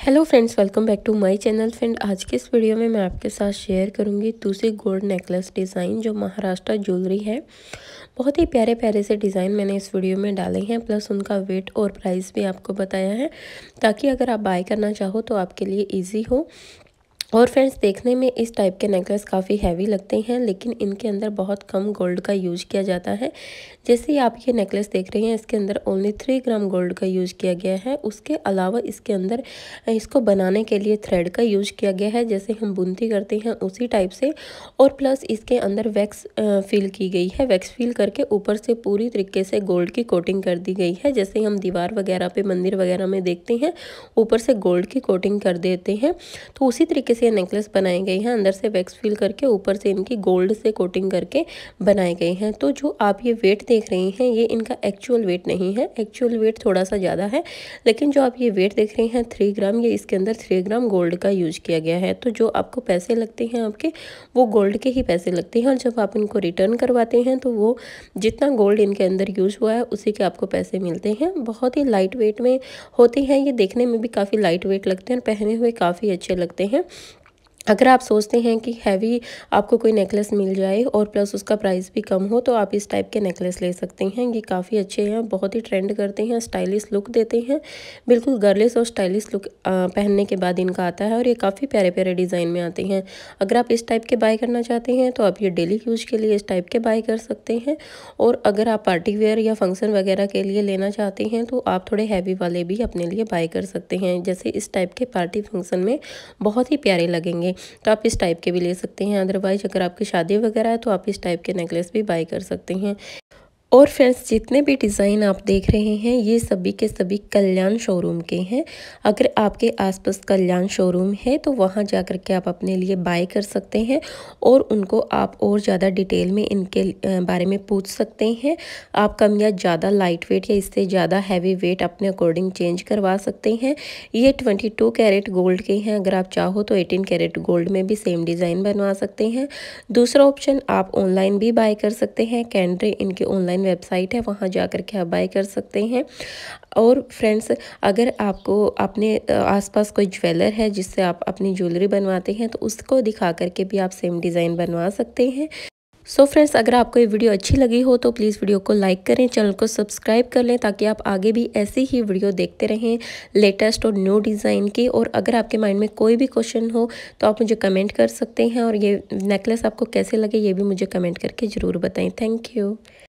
hello friends welcome back to my channel friend आज के इस वीडियो में मैं आपके साथ शेयर करूंगी दूसरी गोल्ड नेकलेस डिज़ाइन जो महाराष्ट्र ज्वेलरी है बहुत ही प्यारे प्यारे से डिज़ाइन मैंने इस वीडियो में डाले हैं प्लस उनका वेट और प्राइस भी आपको बताया है ताकि अगर आप बाय करना चाहो तो आपके लिए ईजी हो और फ्रेंड्स देखने में इस टाइप के नेकलेस काफ़ी हैवी लगते हैं लेकिन इनके अंदर बहुत कम गोल्ड का यूज किया जाता है जैसे ही आप ये नेकलेस देख रहे हैं इसके अंदर ओनली थ्री ग्राम गोल्ड का यूज किया गया है उसके अलावा इसके अंदर इसको बनाने के लिए थ्रेड का यूज किया गया है जैसे हम बुनती करते हैं उसी टाइप से और प्लस इसके अंदर वैक्स फील की गई है वैक्स फिल करके ऊपर से पूरी तरीके से गोल्ड की कोटिंग कर दी गई है जैसे हम दीवार वगैरह पे मंदिर वगैरह में देखते हैं ऊपर से गोल्ड की कोटिंग कर देते हैं तो उसी तरीके से ये नेकलेस बनाई गई हैं अंदर से वैक्स फिल करके ऊपर से इनकी गोल्ड से कोटिंग करके बनाई गई हैं तो जो आप ये वेट देख रहे हैं ये इनका एक्चुअल वेट नहीं है एक्चुअल वेट थोड़ा सा ज़्यादा है लेकिन जो आप ये वेट देख रहे हैं थ्री ग्राम ये इसके अंदर थ्री ग्राम गोल्ड का यूज किया गया है तो जो आपको पैसे लगते हैं आपके वो गोल्ड के ही पैसे लगते हैं और जब आप इनको रिटर्न करवाते हैं तो वो जितना गोल्ड इनके अंदर यूज हुआ है उसी के आपको पैसे मिलते हैं बहुत ही लाइट वेट में होते हैं ये देखने में भी काफ़ी लाइट वेट लगते हैं और पहने हुए काफ़ी अच्छे लगते हैं अगर आप सोचते हैं कि हैवी आपको कोई नेकलेस मिल जाए और प्लस उसका प्राइस भी कम हो तो आप इस टाइप के नेकलेस ले सकते हैं ये काफ़ी अच्छे हैं बहुत ही ट्रेंड करते हैं स्टाइलिश लुक देते हैं बिल्कुल गर्लिस और स्टाइलिश लुक पहनने के बाद इनका आता है और ये काफ़ी प्यारे प्यारे डिज़ाइन में आते हैं अगर आप इस टाइप के बाय करना चाहते हैं तो आप ये डेली यूज के लिए इस टाइप के बाय कर सकते हैं और अगर आप पार्टी वेयर या फंक्शन वगैरह के लिए लेना चाहते हैं तो आप थोड़े हैवी वाले भी अपने लिए बाय कर सकते हैं जैसे इस टाइप के पार्टी फंक्शन में बहुत ही प्यारे लगेंगे तो आप इस टाइप के भी ले सकते हैं अदरवाइज अगर आपकी शादी वगैरह है तो आप इस टाइप के नेकलेस भी बाई कर सकते हैं और फ्रेंड्स जितने भी डिज़ाइन आप देख रहे हैं ये सभी के सभी कल्याण शोरूम के हैं अगर आपके आसपास कल्याण शोरूम है तो वहाँ जा कर के आप अपने लिए बाय कर सकते हैं और उनको आप और ज़्यादा डिटेल में इनके बारे में पूछ सकते हैं आप कम या ज़्यादा लाइट वेट या इससे ज़्यादा हैवी वेट अपने अकॉर्डिंग चेंज करवा सकते हैं ये ट्वेंटी टू कैरेट गोल्ड के हैं अगर आप चाहो तो एटीन कैरेट गोल्ड में भी सेम डिज़ाइन बनवा सकते हैं दूसरा ऑप्शन आप ऑनलाइन भी बाय कर सकते हैं कैंड्रे इनके ऑनलाइन ऑनलाइन वेबसाइट है वहाँ जा करके के आप बाय कर सकते हैं और फ्रेंड्स अगर आपको अपने आसपास कोई ज्वेलर है जिससे आप अपनी ज्वेलरी बनवाते हैं तो उसको दिखा करके भी आप सेम डिज़ाइन बनवा सकते हैं सो so फ्रेंड्स अगर आपको ये वीडियो अच्छी लगी हो तो प्लीज़ वीडियो को लाइक करें चैनल को सब्सक्राइब कर लें ताकि आप आगे भी ऐसी ही वीडियो देखते रहें लेटेस्ट और न्यू डिज़ाइन की और अगर आपके माइंड में कोई भी क्वेश्चन हो तो आप मुझे कमेंट कर सकते हैं और ये नेकलेस आपको कैसे लगे ये भी मुझे कमेंट करके ज़रूर बताएं थैंक यू